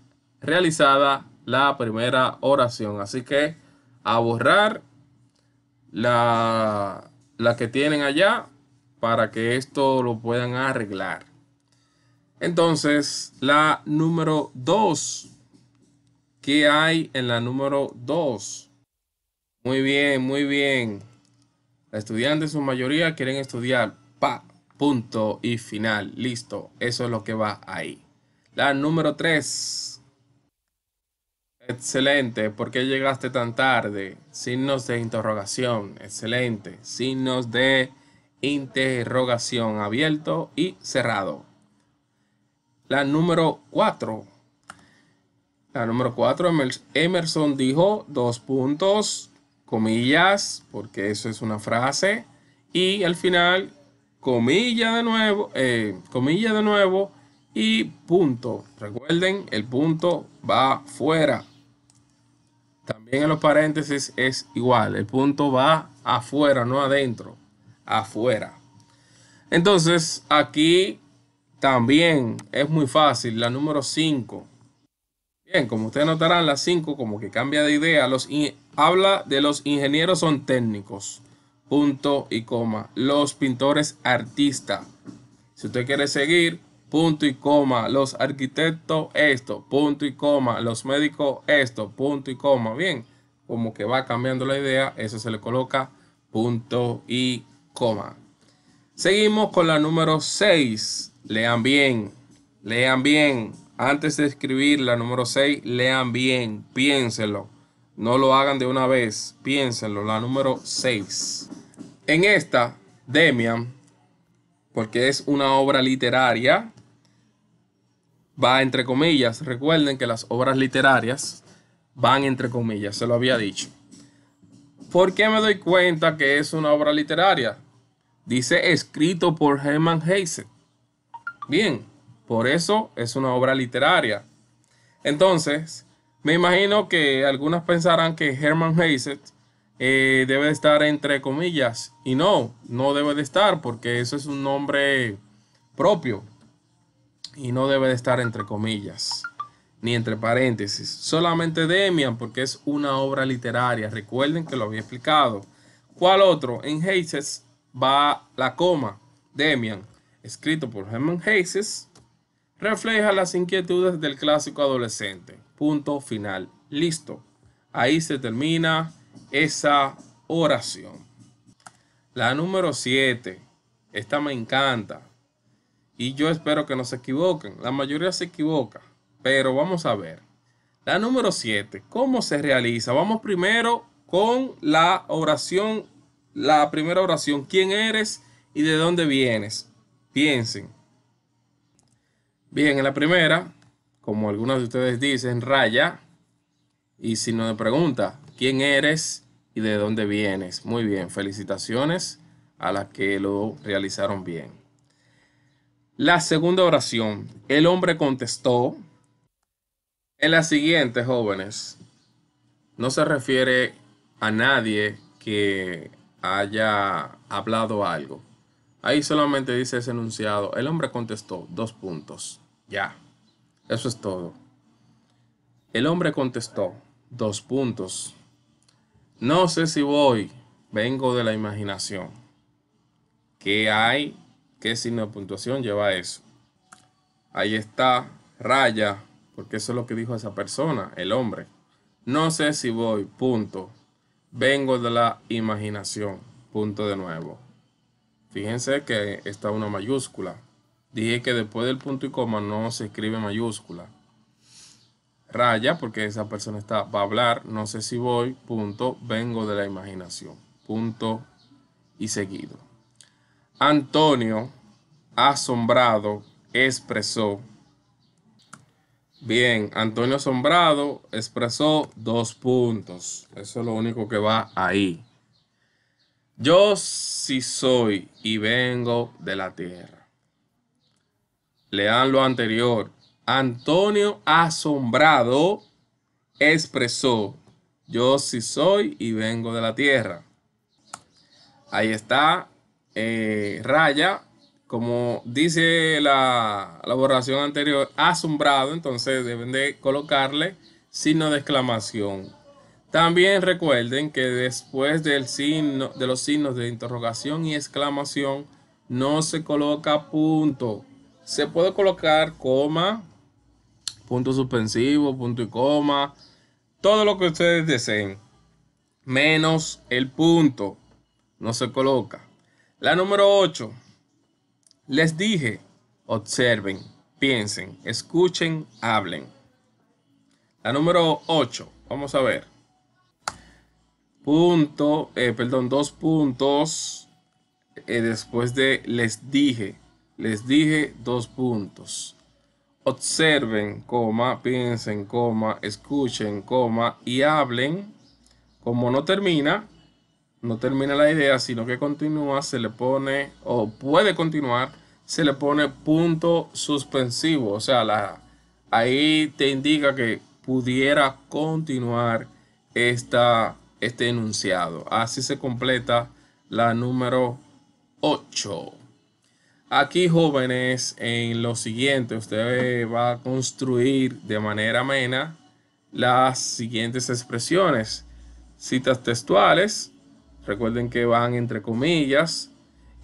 A: realizada la primera oración. Así que a borrar la, la que tienen allá para que esto lo puedan arreglar. Entonces, la número 2. ¿Qué hay en la número 2? Muy bien, muy bien. Los estudiantes, su mayoría, quieren estudiar. Pa, punto y final. Listo. Eso es lo que va ahí. La número 3. Excelente. ¿Por qué llegaste tan tarde? Signos de interrogación. Excelente. Signos de interrogación abierto y cerrado. La número 4. La número 4, Emerson dijo dos puntos, comillas, porque eso es una frase. Y al final, comilla de nuevo, eh, comilla de nuevo y punto. Recuerden, el punto va afuera. También en los paréntesis es igual, el punto va afuera, no adentro, afuera. Entonces, aquí también es muy fácil, la número 5. Bien, como ustedes notarán, la 5 como que cambia de idea. Los habla de los ingenieros son técnicos, punto y coma. Los pintores artistas. Si usted quiere seguir, punto y coma. Los arquitectos esto, punto y coma. Los médicos esto, punto y coma. Bien, como que va cambiando la idea, eso se le coloca punto y coma. Seguimos con la número 6 Lean bien, lean bien. Antes de escribir la número 6, lean bien, piénsenlo. No lo hagan de una vez, piénsenlo. La número 6. En esta, Demian, porque es una obra literaria, va entre comillas. Recuerden que las obras literarias van entre comillas, se lo había dicho. ¿Por qué me doy cuenta que es una obra literaria? Dice escrito por Herman Heise. Bien, por eso es una obra literaria. Entonces, me imagino que algunas pensarán que Herman Hesse eh, debe estar entre comillas. Y no, no debe de estar porque eso es un nombre propio. Y no debe de estar entre comillas, ni entre paréntesis. Solamente Demian porque es una obra literaria. Recuerden que lo había explicado. ¿Cuál otro? En Hesse va la coma. Demian escrito por Herman Hayes, refleja las inquietudes del clásico adolescente. Punto final. Listo. Ahí se termina esa oración. La número 7. Esta me encanta. Y yo espero que no se equivoquen. La mayoría se equivoca. Pero vamos a ver. La número 7. ¿Cómo se realiza? Vamos primero con la oración. La primera oración. ¿Quién eres y de dónde vienes? piensen. Bien, en la primera, como algunos de ustedes dicen, raya. Y si no me pregunta, ¿quién eres y de dónde vienes? Muy bien, felicitaciones a las que lo realizaron bien. La segunda oración, el hombre contestó. En la siguiente, jóvenes, no se refiere a nadie que haya hablado algo. Ahí solamente dice ese enunciado. El hombre contestó, dos puntos. Ya. Eso es todo. El hombre contestó, dos puntos. No sé si voy, vengo de la imaginación. ¿Qué hay? ¿Qué signo de puntuación lleva eso? Ahí está, raya, porque eso es lo que dijo esa persona, el hombre. No sé si voy, punto. Vengo de la imaginación, punto de nuevo. Fíjense que está una mayúscula. Dije que después del punto y coma no se escribe mayúscula. Raya, porque esa persona está, va a hablar, no sé si voy, punto, vengo de la imaginación. Punto y seguido. Antonio, asombrado, expresó. Bien, Antonio asombrado expresó dos puntos. Eso es lo único que va ahí. Yo sí soy y vengo de la tierra. Lean lo anterior. Antonio, asombrado, expresó, yo sí soy y vengo de la tierra. Ahí está, eh, raya, como dice la, la borración anterior, asombrado, entonces deben de colocarle signo de exclamación también recuerden que después del de los signos de interrogación y exclamación no se coloca punto. Se puede colocar coma, punto suspensivo, punto y coma, todo lo que ustedes deseen, menos el punto. No se coloca. La número 8. Les dije, observen, piensen, escuchen, hablen. La número 8. Vamos a ver punto, eh, perdón, dos puntos eh, después de les dije. Les dije dos puntos. Observen, coma, piensen, coma, escuchen, coma y hablen. Como no termina, no termina la idea, sino que continúa, se le pone, o puede continuar, se le pone punto suspensivo. O sea, ahí te indica que pudiera continuar esta este enunciado. Así se completa la número 8. Aquí, jóvenes, en lo siguiente, usted va a construir de manera amena las siguientes expresiones. Citas textuales, recuerden que van entre comillas,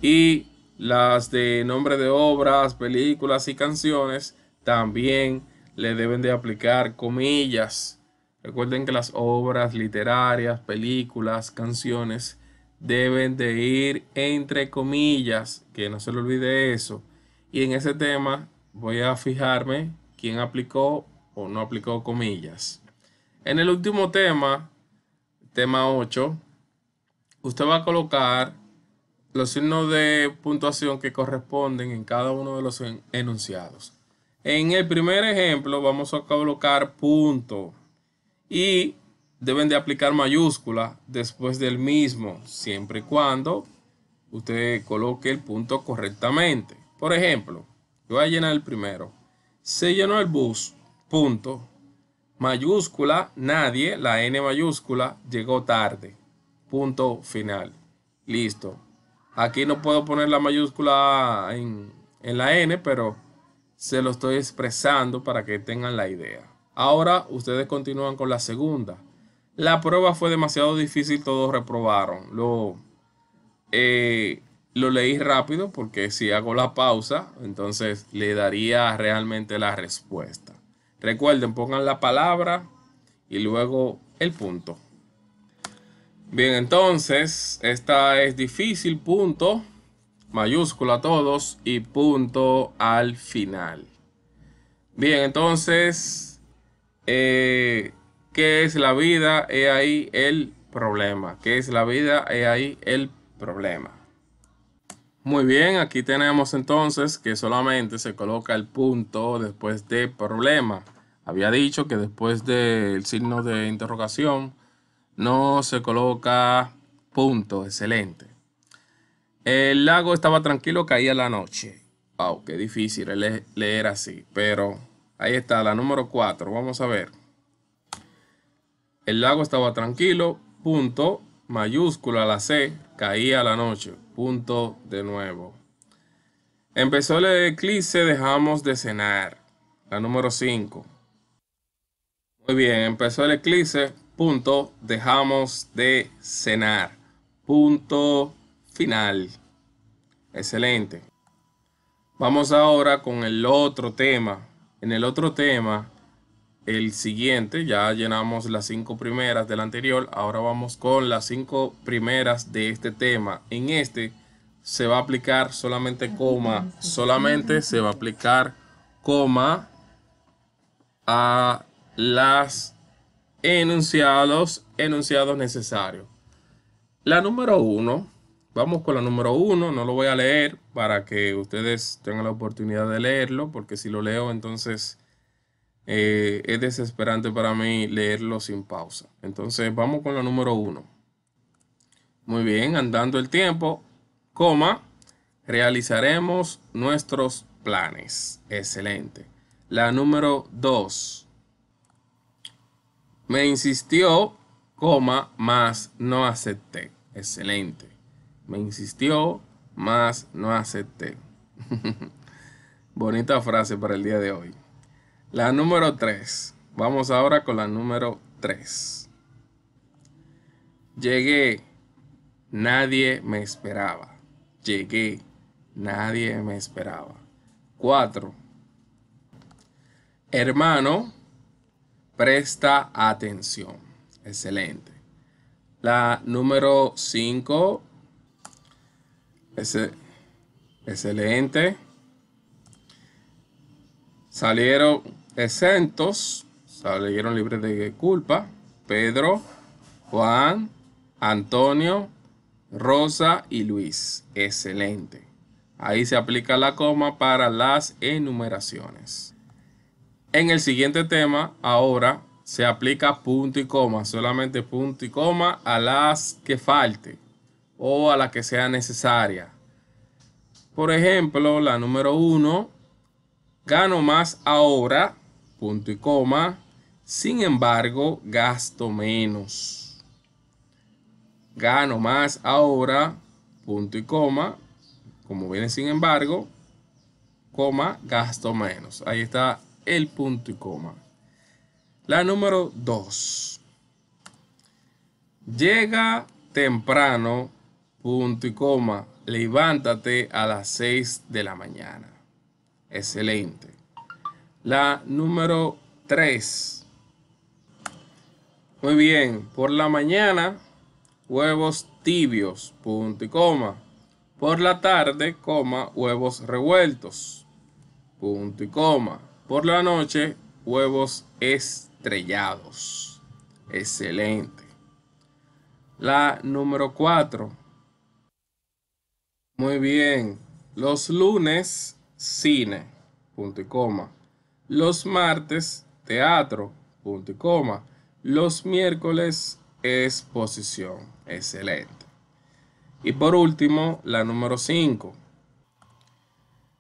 A: y las de nombre de obras, películas y canciones también le deben de aplicar comillas. Recuerden que las obras literarias, películas, canciones deben de ir entre comillas, que no se le olvide eso. Y en ese tema voy a fijarme quién aplicó o no aplicó comillas. En el último tema, tema 8, usted va a colocar los signos de puntuación que corresponden en cada uno de los enunciados. En el primer ejemplo vamos a colocar punto y deben de aplicar mayúscula después del mismo, siempre y cuando usted coloque el punto correctamente. Por ejemplo, yo voy a llenar el primero. Se llenó el bus, punto. Mayúscula, nadie, la N mayúscula, llegó tarde. Punto final. Listo. Aquí no puedo poner la mayúscula en, en la N, pero se lo estoy expresando para que tengan la idea. Ahora ustedes continúan con la segunda. La prueba fue demasiado difícil, todos reprobaron. Lo, eh, lo leí rápido porque si hago la pausa, entonces le daría realmente la respuesta. Recuerden, pongan la palabra y luego el punto. Bien, entonces, esta es difícil, punto, mayúscula a todos y punto al final. Bien, entonces eh, ¿qué es la vida? He ahí el problema. ¿Qué es la vida? He ahí el problema. Muy bien, aquí tenemos entonces que solamente se coloca el punto después de problema. Había dicho que después del signo de interrogación no se coloca punto. Excelente. El lago estaba tranquilo, caía la noche. Wow, qué difícil leer así, pero Ahí está, la número 4. Vamos a ver. El lago estaba tranquilo, punto, mayúscula la C, caía la noche, punto de nuevo. Empezó el eclipse, dejamos de cenar. La número 5. Muy bien, empezó el eclipse, punto, dejamos de cenar. Punto final. Excelente. Vamos ahora con el otro tema. En el otro tema, el siguiente, ya llenamos las cinco primeras del anterior, ahora vamos con las cinco primeras de este tema. En este se va a aplicar solamente coma, solamente se va a aplicar coma a las enunciados, enunciados necesarios. La número uno Vamos con la número uno, no lo voy a leer para que ustedes tengan la oportunidad de leerlo, porque si lo leo entonces eh, es desesperante para mí leerlo sin pausa. Entonces vamos con la número uno. Muy bien, andando el tiempo, coma, realizaremos nuestros planes. Excelente. La número dos. Me insistió, coma, más no acepté. Excelente. Me insistió, más no acepté. Bonita frase para el día de hoy. La número 3. Vamos ahora con la número 3. Llegué, nadie me esperaba. Llegué, nadie me esperaba. 4. Hermano, presta atención. Excelente. La número 5 excelente. Salieron exentos, salieron libres de culpa. Pedro, Juan, Antonio, Rosa y Luis. Excelente. Ahí se aplica la coma para las enumeraciones. En el siguiente tema, ahora se aplica punto y coma, solamente punto y coma a las que falten o a la que sea necesaria. Por ejemplo, la número 1, gano más ahora, punto y coma, sin embargo, gasto menos. Gano más ahora, punto y coma, como viene sin embargo, coma, gasto menos. Ahí está el punto y coma. La número 2. Llega temprano punto y coma, levántate a las 6 de la mañana. Excelente. La número 3. Muy bien, por la mañana, huevos tibios, punto y coma. Por la tarde, coma, huevos revueltos, punto y coma. Por la noche, huevos estrellados. Excelente. La número 4 muy bien. Los lunes, cine, punto y coma. Los martes, teatro, punto y coma. Los miércoles, exposición. Excelente. Y por último, la número 5.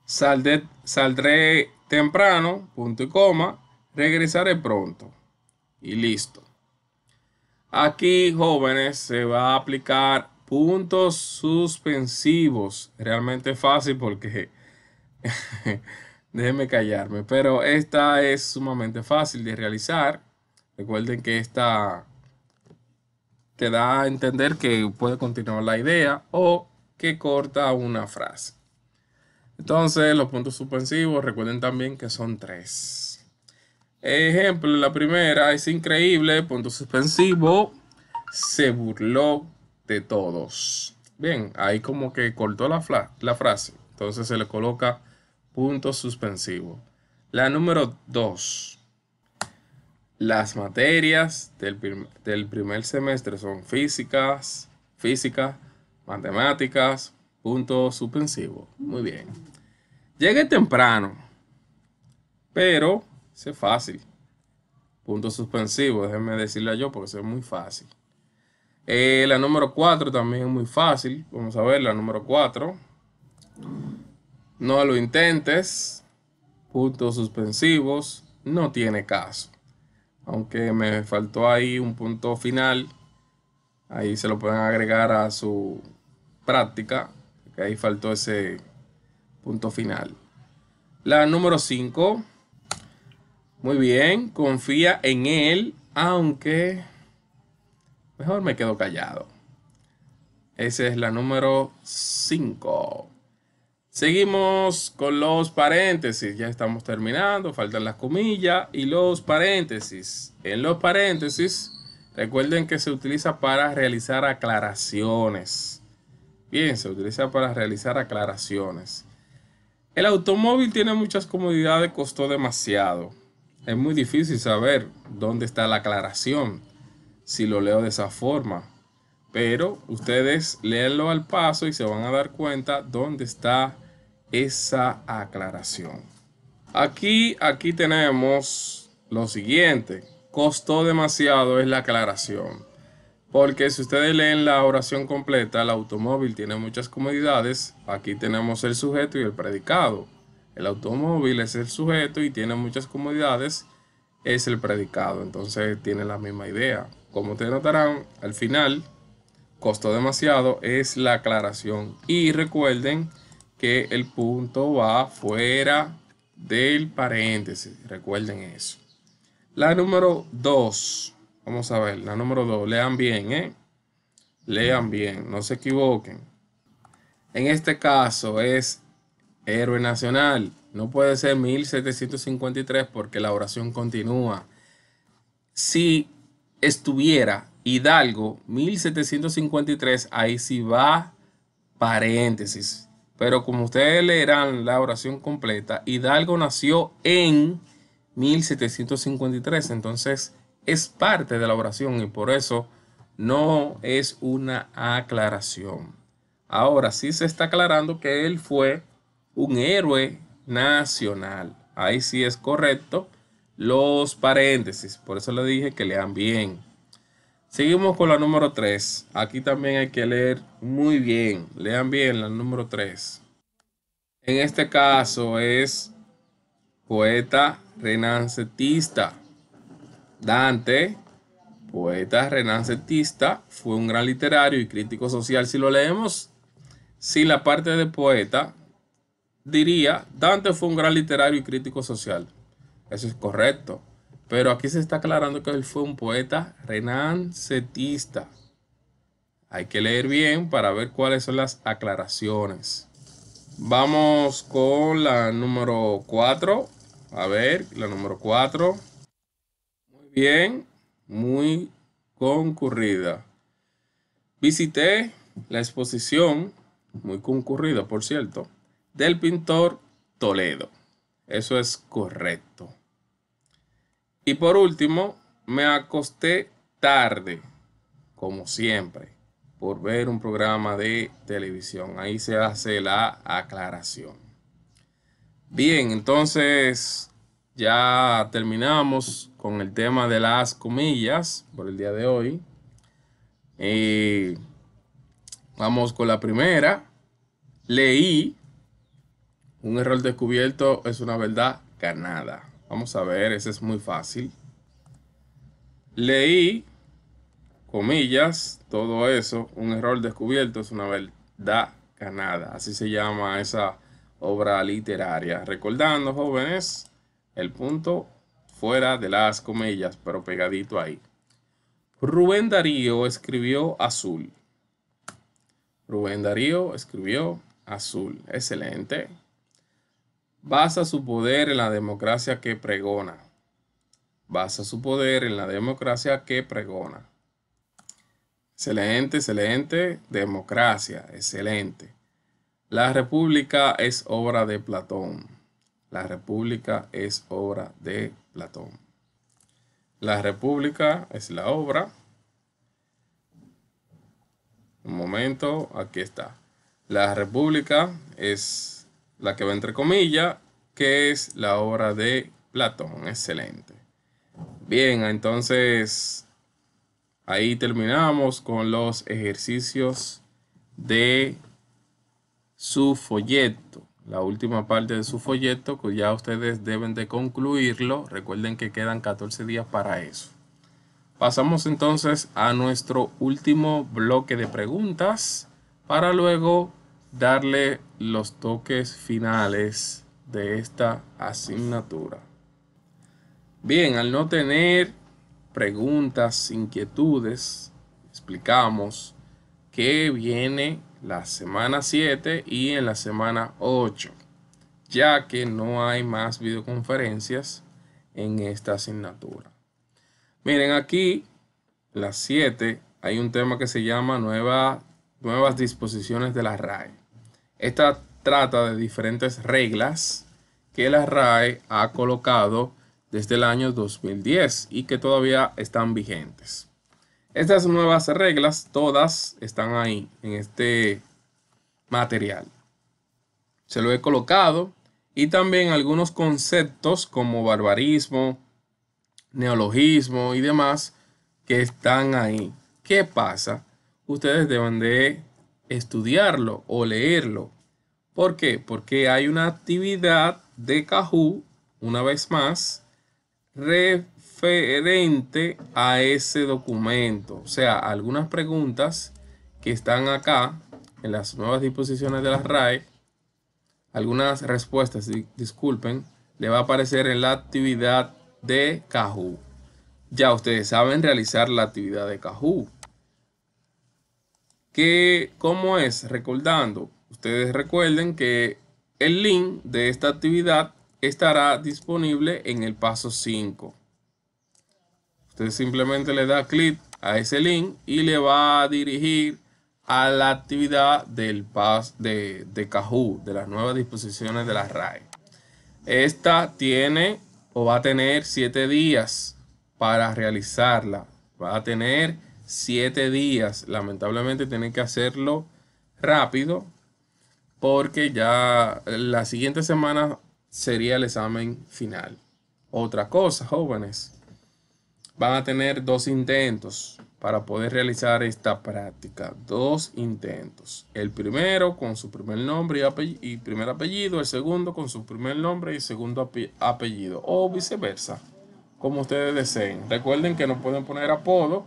A: Saldré, temprano, punto y coma. Regresaré pronto. Y listo. Aquí, jóvenes, se va a aplicar puntos suspensivos. Realmente fácil porque déjenme callarme. Pero esta es sumamente fácil de realizar. Recuerden que esta te da a entender que puede continuar la idea o que corta una frase. Entonces, los puntos suspensivos, recuerden también que son tres. Ejemplo, la primera es increíble, punto suspensivo, se burló, de todos. Bien, ahí como que cortó la, la frase. Entonces se le coloca punto suspensivo. La número 2. Las materias del, primer semestre son físicas, física, matemáticas, punto suspensivo. Muy bien. Llegué temprano, pero es fácil. Punto suspensivo, déjenme decirle yo porque es muy fácil. Eh, la número 4 también es muy fácil. Vamos a ver la número 4. No lo intentes. Puntos suspensivos. No tiene caso. Aunque me faltó ahí un punto final. Ahí se lo pueden agregar a su práctica. ahí faltó ese punto final. La número 5. Muy bien. Confía en él. Aunque Mejor me quedo callado. Esa es la número 5. Seguimos con los paréntesis. Ya estamos terminando. Faltan las comillas y los paréntesis. En los paréntesis, recuerden que se utiliza para realizar aclaraciones. Bien, se utiliza para realizar aclaraciones. El automóvil tiene muchas comodidades, costó demasiado. Es muy difícil saber dónde está la aclaración si lo leo de esa forma. Pero ustedes leenlo al paso y se van a dar cuenta dónde está esa aclaración. Aquí, aquí tenemos lo siguiente. Costó demasiado es la aclaración. Porque si ustedes leen la oración completa, el automóvil tiene muchas comodidades. Aquí tenemos el sujeto y el predicado. El automóvil es el sujeto y tiene muchas comodidades. Es el predicado. Entonces tiene la misma idea como ustedes notarán, al final costó demasiado es la aclaración. Y recuerden que el punto va fuera del paréntesis. Recuerden eso. La número 2. Vamos a ver, la número 2. Lean bien, ¿eh? Lean bien, no se equivoquen. En este caso es héroe nacional. No puede ser 1753 porque la oración continúa. Sí estuviera Hidalgo 1753, ahí sí va paréntesis. Pero como ustedes leerán la oración completa, Hidalgo nació en 1753, entonces es parte de la oración y por eso no es una aclaración. Ahora sí se está aclarando que él fue un héroe nacional. Ahí sí es correcto los paréntesis. Por eso le dije que lean bien. Seguimos con la número 3. Aquí también hay que leer muy bien. Lean bien la número 3. En este caso es poeta renacentista. Dante, poeta renacentista, fue un gran literario y crítico social. Si lo leemos si la parte de poeta, diría, Dante fue un gran literario y crítico social. Eso es correcto. Pero aquí se está aclarando que él fue un poeta renancetista. Hay que leer bien para ver cuáles son las aclaraciones. Vamos con la número 4. A ver, la número 4. Muy bien, muy concurrida. Visité la exposición, muy concurrida por cierto, del pintor Toledo. Eso es correcto. Y por último, me acosté tarde, como siempre, por ver un programa de televisión. Ahí se hace la aclaración. Bien, entonces ya terminamos con el tema de las comillas por el día de hoy. Eh, vamos con la primera. Leí un error descubierto es una verdad ganada. Vamos a ver, ese es muy fácil. Leí, comillas, todo eso. Un error descubierto es una verdad ganada. Así se llama esa obra literaria. Recordando, jóvenes, el punto fuera de las comillas, pero pegadito ahí. Rubén Darío escribió Azul. Rubén Darío escribió Azul. Excelente basa su poder en la democracia que pregona. Basa su poder en la democracia que pregona. Excelente, excelente. Democracia, excelente. La República es obra de Platón. La República es obra de Platón. La República es la obra. Un momento, aquí está. La República es la que va entre comillas, que es la obra de Platón. Excelente. Bien, entonces ahí terminamos con los ejercicios de su folleto. La última parte de su folleto, que ya ustedes deben de concluirlo. Recuerden que quedan 14 días para eso. Pasamos entonces a nuestro último bloque de preguntas para luego darle los toques finales de esta asignatura. Bien, al no tener preguntas, inquietudes, explicamos que viene la semana 7 y en la semana 8, ya que no hay más videoconferencias en esta asignatura. Miren, aquí, las 7, hay un tema que se llama nuevas Nuevas disposiciones de la RAE. Esta trata de diferentes reglas que la RAE ha colocado desde el año 2010 y que todavía están vigentes. Estas nuevas reglas todas están ahí en este material. Se lo he colocado y también algunos conceptos como barbarismo, neologismo y demás que están ahí. ¿Qué pasa? Ustedes deben de estudiarlo o leerlo ¿Por qué? Porque hay una actividad de Cajú, una vez más, referente a ese documento. O sea, algunas preguntas que están acá en las nuevas disposiciones de la RAE, algunas respuestas, disculpen, le va a aparecer en la actividad de Cajú. Ya ustedes saben realizar la actividad de Cajú. ¿Qué, ¿Cómo es? Recordando, Ustedes recuerden que el link de esta actividad estará disponible en el paso 5. Usted simplemente le da clic a ese link y le va a dirigir a la actividad del PAS de, de Cajú, de las nuevas disposiciones de la RAE. Esta tiene o va a tener 7 días para realizarla. Va a tener 7 días. Lamentablemente tiene que hacerlo rápido porque ya la siguiente semana sería el examen final. Otra cosa, jóvenes, van a tener dos intentos para poder realizar esta práctica. Dos intentos. El primero con su primer nombre y, apellido, primer apellido. El segundo con su primer nombre y segundo apellido. O viceversa. Como ustedes deseen. Recuerden que no pueden poner apodo.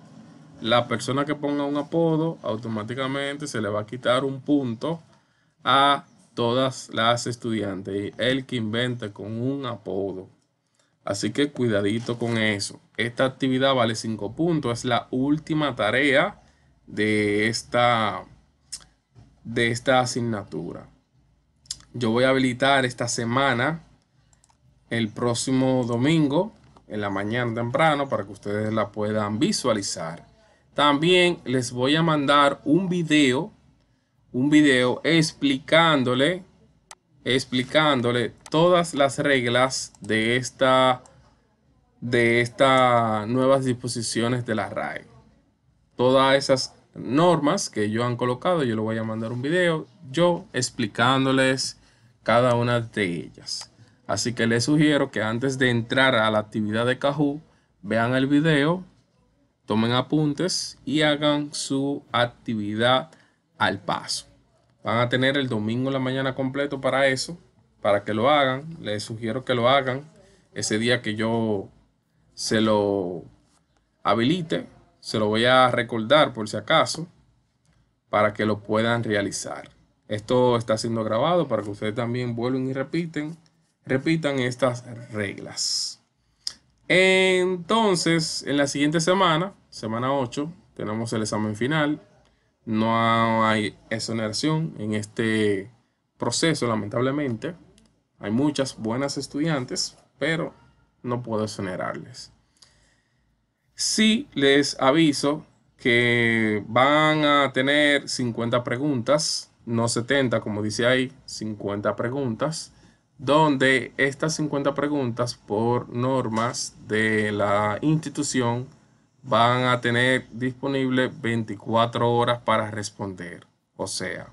A: La persona que ponga un apodo automáticamente se le va a quitar un punto a todas las estudiantes. y El que inventa con un apodo. Así que cuidadito con eso. Esta actividad vale 5 puntos. Es la última tarea de esta, de esta asignatura. Yo voy a habilitar esta semana el próximo domingo en la mañana temprano para que ustedes la puedan visualizar. También les voy a mandar un video un video explicándole, explicándole todas las reglas de esta de estas nuevas disposiciones de la RAE. Todas esas normas que yo han colocado, yo lo voy a mandar un video, yo explicándoles cada una de ellas. Así que les sugiero que antes de entrar a la actividad de Cajú, vean el video, tomen apuntes y hagan su actividad al paso. Van a tener el domingo en la mañana completo para eso, para que lo hagan. Les sugiero que lo hagan ese día que yo se lo habilite. Se lo voy a recordar por si acaso, para que lo puedan realizar. Esto está siendo grabado para que ustedes también vuelvan y repiten, repitan estas reglas. Entonces, en la siguiente semana, semana 8, tenemos el examen final no hay exoneración en este proceso, lamentablemente. Hay muchas buenas estudiantes, pero no puedo exonerarles. Sí les aviso que van a tener 50 preguntas, no 70, como dice ahí, 50 preguntas, donde estas 50 preguntas por normas de la institución van a tener disponible 24 horas para responder. O sea,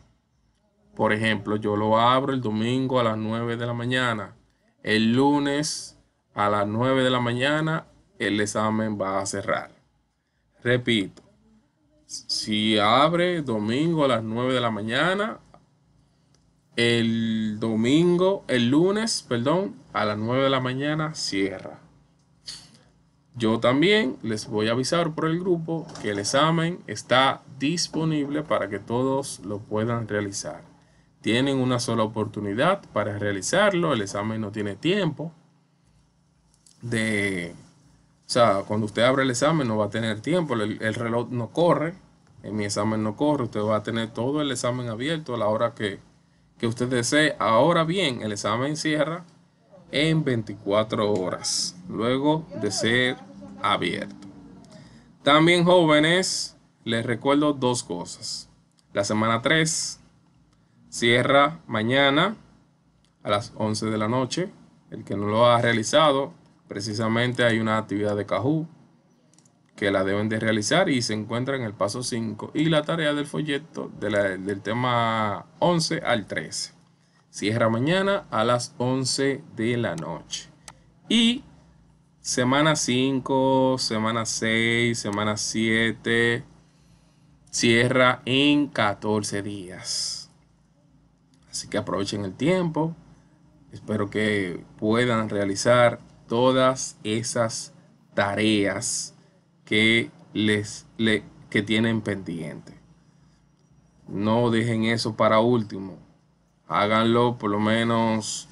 A: por ejemplo, yo lo abro el domingo a las 9 de la mañana. El lunes a las 9 de la mañana el examen va a cerrar. Repito, si abre domingo a las 9 de la mañana, el domingo, el lunes, perdón, a las 9 de la mañana cierra. Yo también les voy a avisar por el grupo que el examen está disponible para que todos lo puedan realizar. Tienen una sola oportunidad para realizarlo, el examen no tiene tiempo de... O sea, cuando usted abre el examen no va a tener tiempo, el, reloj no corre, en mi examen no corre, usted va a tener todo el examen abierto a la hora que, que usted desee. Ahora bien, el examen cierra en 24 horas luego de ser abierto. También jóvenes, les recuerdo dos cosas. La semana 3 cierra mañana a las 11 de la noche. El que no lo ha realizado, precisamente hay una actividad de Cajú que la deben de realizar y se encuentra en el paso 5 y la tarea del folleto del tema 11 al 13. Cierra mañana a las 11 de la noche. Y semana 5, semana 6, semana 7, cierra en 14 días. Así que aprovechen el tiempo. Espero que puedan realizar todas esas tareas que, les, le, que tienen pendiente. No dejen eso para último háganlo por lo menos,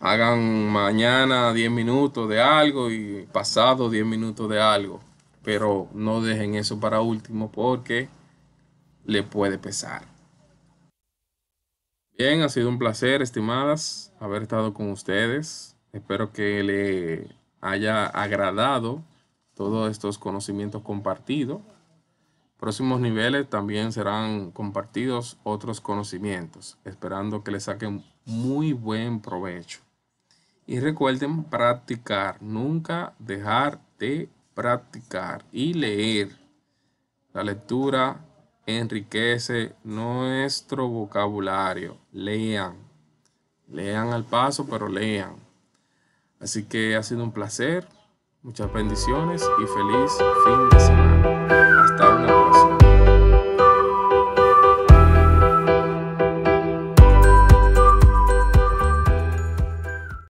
A: hagan mañana 10 minutos de algo y pasado 10 minutos de algo, pero no dejen eso para último porque le puede pesar. Bien, ha sido un placer, estimadas, haber estado con ustedes. Espero que le haya agradado todos estos conocimientos compartidos. Próximos niveles también serán compartidos otros conocimientos, esperando que le saquen muy buen provecho. Y recuerden practicar, nunca dejar de practicar y leer. La lectura enriquece nuestro vocabulario. Lean, lean al paso, pero lean. Así que ha sido un placer, muchas bendiciones y feliz fin de semana. Hasta